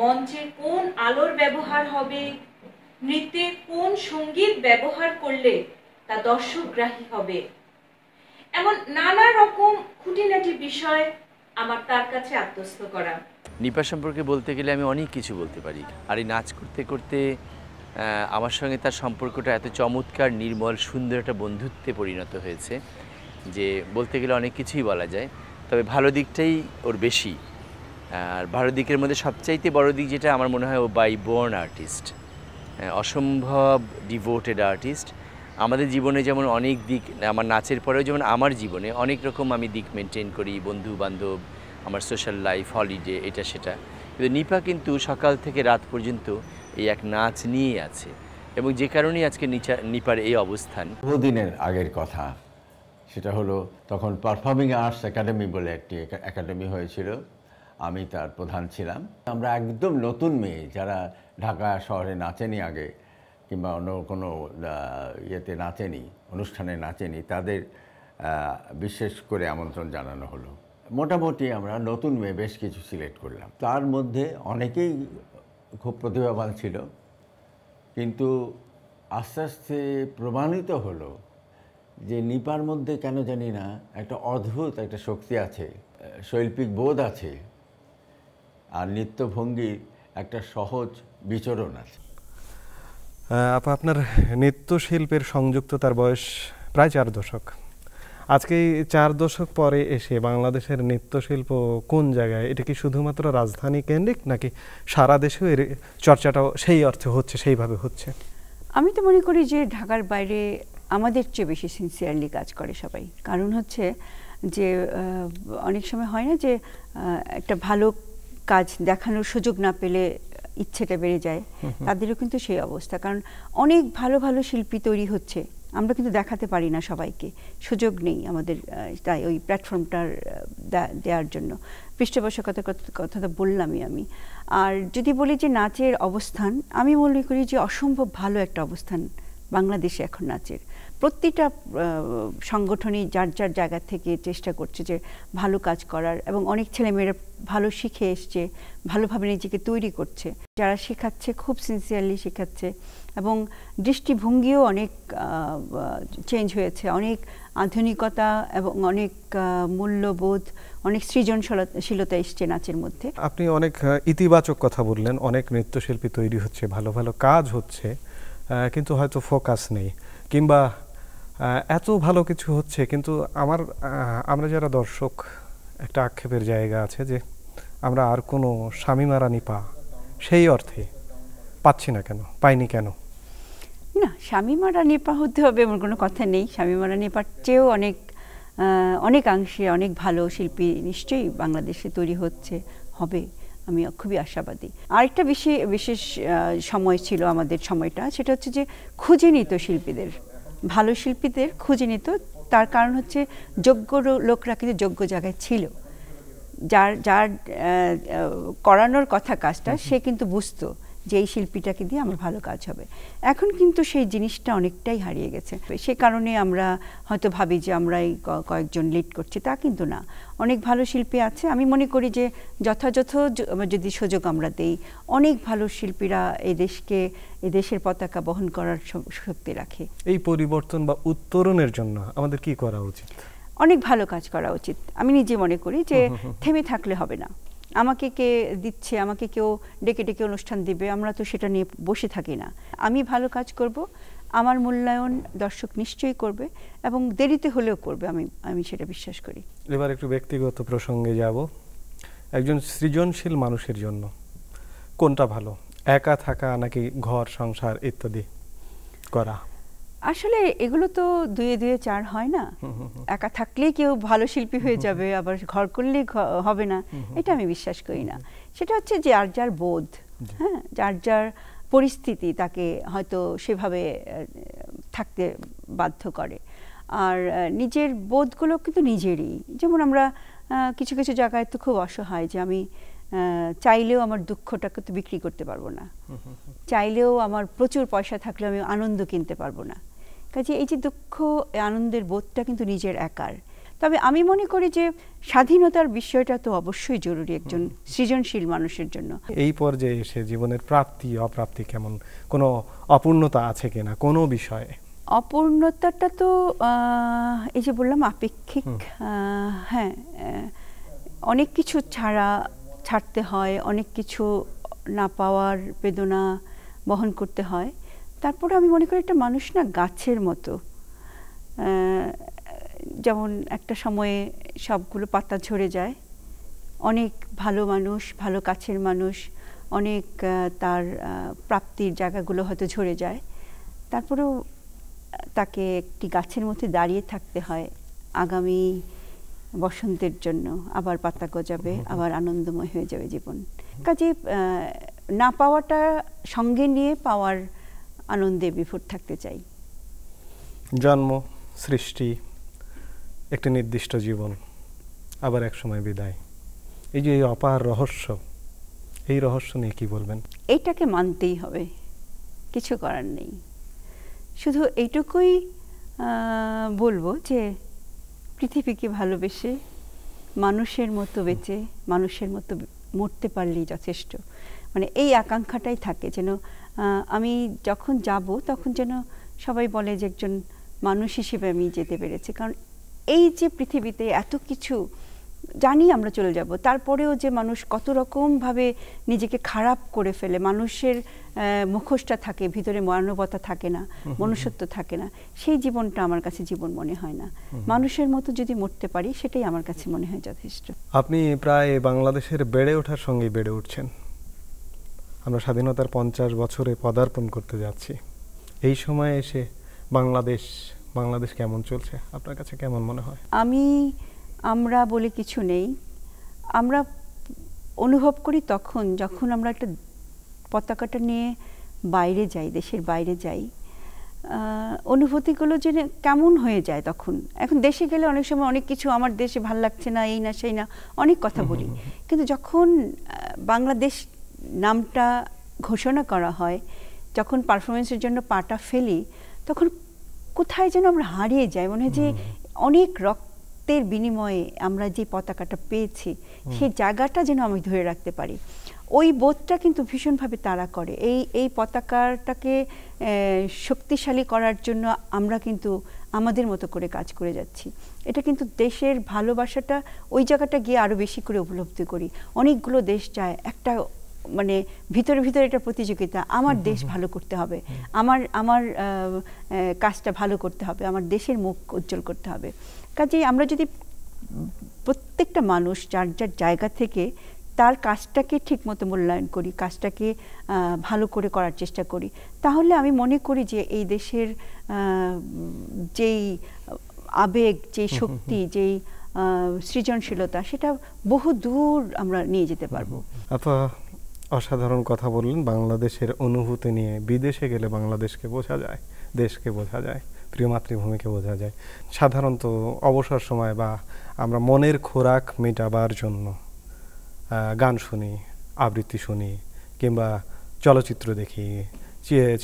মঞ্চে কোন আলোর ব্যবহার হবে নৃত্যে কোন সঙ্গীত ব্যবহার করলে তা গ্রাহী হবে এমন নানা রকম খুঁটিনাটি বিষয় আমার তার কাছে আত্মস্থ করা নিপা সম্পর্কে বলতে গেলে আমি অনেক কিছু বলতে পারি আর এই নাচ করতে করতে আমার সঙ্গে তার সম্পর্কটা এত চমৎকার নির্মল সুন্দর একটা বন্ধুত্বে পরিণত হয়েছে যে বলতে গেলে অনেক কিছুই বলা যায় তবে ভালো দিকটাই ওর বেশি আর ভালো দিকের মধ্যে সবচাইতে বড় দিক যেটা আমার মনে হয় ও বাই বোর্ন আর্টিস্ট অসম্ভব ডিভোটেড আর্টিস্ট আমাদের জীবনে যেমন অনেক দিক আমার নাচের পরেও যেমন আমার জীবনে অনেক রকম আমি দিক মেনটেন করি বন্ধু বান্ধব আমার সোশ্যাল লাইফ হলিডে এটা সেটা কিন্তু নিপা কিন্তু সকাল থেকে রাত পর্যন্ত এই এক নাচ নিয়ে আছে এবং যে কারণেই আজকে নিচা নিপার এই অবস্থান বহুদিনের আগের কথা সেটা হলো তখন পারফর্মিং আর্টস একাডেমি বলে একটি একাডেমি হয়েছিল আমি তার প্রধান ছিলাম আমরা একদম নতুন মেয়ে যারা ঢাকা শহরে নাচেনি আগে কিংবা অন্য কোনো ইয়েতে নাচেনি অনুষ্ঠানে নাচেনি তাদের বিশেষ করে আমন্ত্রণ জানানো হলো মোটামুটি আমরা নতুন মেয়ে বেশ কিছু সিলেক্ট করলাম তার মধ্যে অনেকেই খুব প্রতিভাবান ছিল কিন্তু আস্তে আস্তে প্রমাণিত হলো যে নিপার মধ্যে কেন জানি না একটা অদ্ভুত একটা শক্তি আছে শৈল্পিক বোধ আছে আর নৃত্যভঙ্গির একটা সহজ বিচরণ আছে আপা আপনার নৃত্যশিল্পের সংযুক্ততার বয়স প্রায় চার দশক আজকে চার দশক পরে এসে বাংলাদেশের নৃত্যশিল্প কোন জায়গায় এটা কি শুধুমাত্র রাজধানী কেন্দ্রিক নাকি সারা দেশেও এর চর্চাটাও সেই অর্থে হচ্ছে সেইভাবে হচ্ছে আমি তো মনে করি যে ঢাকার বাইরে আমাদের চেয়ে বেশি সিনসিয়ারলি কাজ করে সবাই কারণ হচ্ছে যে অনেক সময় হয় না যে একটা ভালো কাজ দেখানোর সুযোগ না পেলে ইচ্ছেটা বেড়ে যায় তাদেরও কিন্তু সেই অবস্থা কারণ অনেক ভালো ভালো শিল্পী তৈরি হচ্ছে আমরা কিন্তু দেখাতে পারি না সবাইকে সুযোগ নেই আমাদের তাই ওই প্ল্যাটফর্মটার দেওয়ার জন্য কথা কথাটা বললামই আমি আর যদি বলি যে নাচের অবস্থান আমি মনে করি যে অসম্ভব ভালো একটা অবস্থান বাংলাদেশে এখন নাচের প্রতিটা সংগঠনই যার যার জায়গা থেকে চেষ্টা করছে যে ভালো কাজ করার এবং অনেক ছেলেমেয়েরা ভালো শিখে এসছে ভালোভাবে নিজেকে তৈরি করছে যারা শেখাচ্ছে খুব সিনসিয়ারলি শেখাচ্ছে এবং দৃষ্টিভঙ্গিও অনেক চেঞ্জ হয়েছে অনেক আধুনিকতা এবং অনেক মূল্যবোধ অনেক সৃজনশীলতা এসছে নাচের মধ্যে আপনি অনেক ইতিবাচক কথা বললেন অনেক নৃত্যশিল্পী তৈরি হচ্ছে ভালো ভালো কাজ হচ্ছে কিন্তু হয়তো ফোকাস নেই কিংবা এত ভালো কিছু হচ্ছে কিন্তু আমার আমরা যারা দর্শক একটা আক্ষেপের জায়গা আছে যে আমরা আর কোনো স্বামীমারা নিপা পা সেই অর্থে পাচ্ছি না কেন পাইনি কেন না স্বামীমারা নিপা হতে হবে এমন কোনো কথা নেই স্বামীমারা রানী চেয়েও অনেক অনেকাংশে অনেক ভালো শিল্পী নিশ্চয়ই বাংলাদেশে তৈরি হচ্ছে হবে আমি খুবই আশাবাদী আরেকটা বিশেষ বিশেষ সময় ছিল আমাদের সময়টা সেটা হচ্ছে যে খুঁজে নিত শিল্পীদের ভালো শিল্পীদের খুঁজে নিত তার কারণ হচ্ছে যোগ্য লোকরা কিন্তু যোগ্য জায়গায় ছিল যার যার করানোর কথা কাজটা সে কিন্তু বুঝতো যে এই শিল্পীটাকে দিয়ে আমার ভালো কাজ হবে এখন কিন্তু সেই জিনিসটা অনেকটাই হারিয়ে গেছে সে কারণে আমরা হয়তো ভাবি যে আমরা এই কয়েকজন লিড করছি তা কিন্তু না অনেক ভালো শিল্পী আছে আমি মনে করি যে যথাযথ যদি সুযোগ আমরা দেই অনেক ভালো শিল্পীরা এই দেশকে এই দেশের পতাকা বহন করার শক্তি রাখে এই পরিবর্তন বা উত্তরণের জন্য আমাদের কি করা উচিত অনেক ভালো কাজ করা উচিত আমি নিজে মনে করি যে থেমে থাকলে হবে না আমাকে কে দিচ্ছে আমাকে কেউ ডেকে ডেকে অনুষ্ঠান দিবে আমরা তো সেটা নিয়ে বসে থাকি না আমি ভালো কাজ করব আমার মূল্যায়ন দর্শক নিশ্চয়ই করবে এবং দেরিতে হলেও করবে আমি আমি সেটা বিশ্বাস করি এবার একটু ব্যক্তিগত প্রসঙ্গে যাব একজন সৃজনশীল মানুষের জন্য কোনটা ভালো একা থাকা নাকি ঘর সংসার ইত্যাদি করা আসলে এগুলো তো দুয়ে দুয়ে চার হয় না একা থাকলেই কেউ ভালো শিল্পী হয়ে যাবে আবার ঘর করলেই হবে না এটা আমি বিশ্বাস করি না সেটা হচ্ছে যে আর যার বোধ হ্যাঁ যার যার পরিস্থিতি তাকে হয়তো সেভাবে থাকতে বাধ্য করে আর নিজের বোধগুলো কিন্তু নিজেরই যেমন আমরা কিছু কিছু জায়গায় তো খুব অসহায় যে আমি চাইলেও আমার দুঃখটাকে তো বিক্রি করতে পারবো না চাইলেও আমার প্রচুর পয়সা থাকলে আমি আনন্দ কিনতে পারবো না কাজে এই যে দুঃখ আনন্দের বোধটা কিন্তু নিজের একার তবে আমি মনে করি যে স্বাধীনতার বিষয়টা তো অবশ্যই জরুরি একজন সৃজনশীল মানুষের জন্য এই পর্যায়ে এসে জীবনের প্রাপ্তি অপ্রাপ্তি কেমন কোনো অপূর্ণতা আছে কিনা কোনো বিষয়ে অপূর্ণতাটা তো এই যে বললাম আপেক্ষিক হ্যাঁ অনেক কিছু ছাড়া ছাড়তে হয় অনেক কিছু না পাওয়ার বেদনা বহন করতে হয় তারপরে আমি মনে করি একটা মানুষ না গাছের মতো যেমন একটা সময়ে সবগুলো পাতা ঝরে যায় অনেক ভালো মানুষ ভালো কাছের মানুষ অনেক তার প্রাপ্তির জায়গাগুলো হয়তো ঝরে যায় তারপরেও তাকে একটি গাছের মধ্যে দাঁড়িয়ে থাকতে হয় আগামী বসন্তের জন্য আবার পাতা গজাবে আবার আনন্দময় হয়ে যাবে জীবন কাজে না পাওয়াটা সঙ্গে নিয়ে পাওয়ার আনন্দে বিভোর থাকতে চাই জন্ম সৃষ্টি একটি নির্দিষ্ট জীবন আবার এক সময় বিদায় এই যে এই অপার রহস্য এই রহস্য নিয়ে কি বলবেন এইটাকে মানতেই হবে কিছু করার নেই শুধু এইটুকুই বলবো যে পৃথিবীকে ভালোবেসে মানুষের মতো বেঁচে মানুষের মতো মরতে পারলেই যথেষ্ট মানে এই আকাঙ্ক্ষাটাই থাকে যেন আমি যখন যাব তখন যেন সবাই বলে যে একজন মানুষ হিসেবে আমি যেতে পেরেছি কারণ এই যে পৃথিবীতে এত কিছু জানি আমরা চলে যাব তারপরেও যে মানুষ কত রকমভাবে নিজেকে খারাপ করে ফেলে মানুষের মুখোশটা থাকে ভিতরে মানবতা থাকে না মনুষ্যত্ব থাকে না সেই জীবনটা আমার কাছে জীবন মনে হয় না মানুষের মতো যদি মরতে পারি সেটাই আমার কাছে মনে হয় যথেষ্ট আপনি প্রায় বাংলাদেশের বেড়ে ওঠার সঙ্গে বেড়ে উঠছেন আমরা স্বাধীনতার পঞ্চাশ বছরে পদার্পণ করতে যাচ্ছি এই সময় এসে বাংলাদেশ বাংলাদেশ কেমন চলছে আপনার কাছে কেমন মনে হয় আমি আমরা বলে কিছু নেই আমরা অনুভব করি তখন যখন আমরা একটা পতাকাটা নিয়ে বাইরে যাই দেশের বাইরে যাই অনুভূতিগুলো যে কেমন হয়ে যায় তখন এখন দেশে গেলে অনেক সময় অনেক কিছু আমার দেশে ভাল লাগছে না এই না সেই না অনেক কথা বলি কিন্তু যখন বাংলাদেশ নামটা ঘোষণা করা হয় যখন পারফরমেন্সের জন্য পাটা ফেলি তখন কোথায় যেন আমরা হারিয়ে যাই মনে হয় যে অনেক রক্তের বিনিময়ে আমরা যে পতাকাটা পেয়েছি সেই জায়গাটা যেন আমি ধরে রাখতে পারি ওই বোধটা কিন্তু ভীষণভাবে তারা করে এই এই পতাকাটাকে শক্তিশালী করার জন্য আমরা কিন্তু আমাদের মতো করে কাজ করে যাচ্ছি এটা কিন্তু দেশের ভালোবাসাটা ওই জায়গাটা গিয়ে আরও বেশি করে উপলব্ধি করি অনেকগুলো দেশ যায় একটা মানে ভিতরে ভিতরে একটা প্রতিযোগিতা আমার দেশ ভালো করতে হবে আমার আমার কাজটা ভালো করতে হবে আমার দেশের মুখ উজ্জ্বল করতে হবে কাজেই আমরা যদি প্রত্যেকটা মানুষ যার যার জায়গা থেকে তার কাজটাকে ঠিক মতো মূল্যায়ন করি কাজটাকে ভালো করে করার চেষ্টা করি তাহলে আমি মনে করি যে এই দেশের যেই আবেগ যেই শক্তি যেই সৃজনশীলতা সেটা বহু দূর আমরা নিয়ে যেতে পারবো আপা আচ্ছা, অসাধারণ কথা বললেন বাংলাদেশের অনুভূতি নিয়ে বিদেশে গেলে বাংলাদেশকে বোঝা যায় দেশকে বোঝা যায় প্রিয় মাতৃভূমিকে বোঝা যায় সাধারণত অবসর সময় বা আমরা মনের খোরাক মেটাবার জন্য গান শুনি আবৃত্তি শুনি কিংবা চলচ্চিত্র দেখি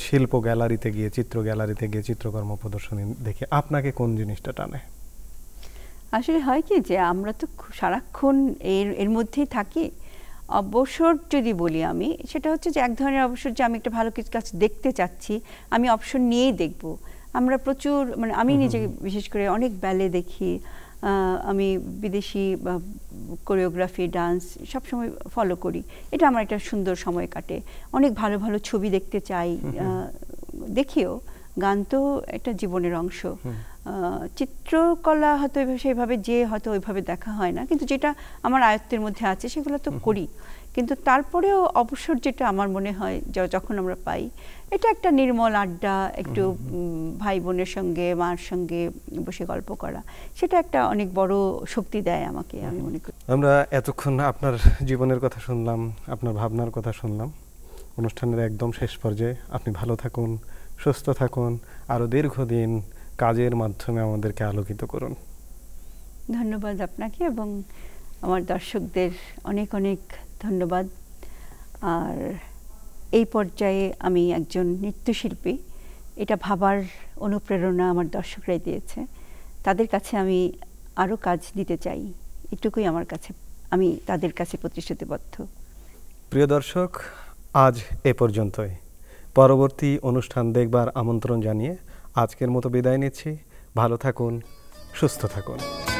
শিল্প গ্যালারিতে গিয়ে চিত্র গ্যালারিতে গিয়ে চিত্রকর্ম প্রদর্শনী দেখি আপনাকে কোন জিনিসটা টানে আসলে হয় কি যে আমরা তো সারাক্ষণ এর এর মধ্যেই থাকি অবসর যদি বলি আমি সেটা হচ্ছে যে এক ধরনের অবসর যে আমি একটা ভালো কিছু কাজ দেখতে চাচ্ছি আমি অবসর নিয়েই দেখব আমরা প্রচুর মানে আমি নিজে বিশেষ করে অনেক ব্যালে দেখি আমি বিদেশি কোরিওগ্রাফি ডান্স সব সময় ফলো করি এটা আমার একটা সুন্দর সময় কাটে অনেক ভালো ভালো ছবি দেখতে চাই দেখিও গান তো একটা জীবনের অংশ চিত্রকলা হয়তো সেইভাবে যে হয়তো ওইভাবে দেখা হয় না কিন্তু যেটা আমার আয়ত্তের মধ্যে আছে সেগুলো তো করি কিন্তু তারপরেও অবসর যেটা আমার মনে হয় যখন আমরা পাই এটা একটা নির্মল আড্ডা একটু ভাই বোনের সঙ্গে মার সঙ্গে বসে গল্প করা সেটা একটা অনেক বড় শক্তি দেয় আমাকে আমি মনে করি আমরা এতক্ষণ আপনার জীবনের কথা শুনলাম আপনার ভাবনার কথা শুনলাম অনুষ্ঠানের একদম শেষ পর্যায়ে আপনি ভালো থাকুন সুস্থ থাকুন আরও দীর্ঘদিন কাজের মাধ্যমে আমাদেরকে আলোকিত করুন ধন্যবাদ আপনাকে এবং আমার দর্শকদের অনেক অনেক ধন্যবাদ আর এই পর্যায়ে আমি একজন নৃত্যশিল্পী এটা ভাবার অনুপ্রেরণা আমার দর্শকরাই দিয়েছে তাদের কাছে আমি আরও কাজ দিতে চাই এটুকুই আমার কাছে আমি তাদের কাছে প্রতিশ্রুতিবদ্ধ প্রিয় দর্শক আজ এ পর্যন্তই পরবর্তী অনুষ্ঠান দেখবার আমন্ত্রণ জানিয়ে আজকের মতো বিদায় নিচ্ছি ভালো থাকুন সুস্থ থাকুন